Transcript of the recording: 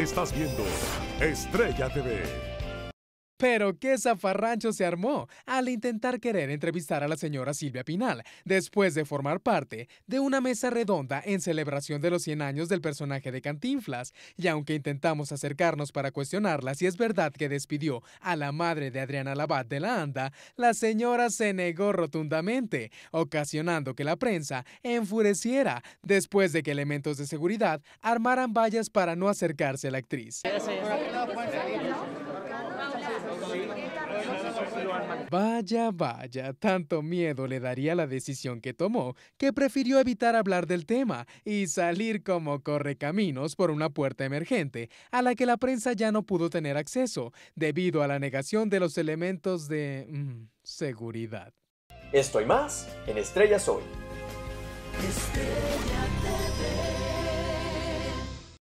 Estás viendo Estrella TV. Pero qué zafarrancho se armó al intentar querer entrevistar a la señora Silvia Pinal, después de formar parte de una mesa redonda en celebración de los 100 años del personaje de Cantinflas. Y aunque intentamos acercarnos para cuestionarla si es verdad que despidió a la madre de Adriana Labat de la Anda, la señora se negó rotundamente, ocasionando que la prensa enfureciera después de que elementos de seguridad armaran vallas para no acercarse a la actriz. Vaya, vaya, tanto miedo le daría la decisión que tomó que prefirió evitar hablar del tema y salir como correcaminos por una puerta emergente a la que la prensa ya no pudo tener acceso debido a la negación de los elementos de mm, seguridad. Esto más en Estrellas Hoy.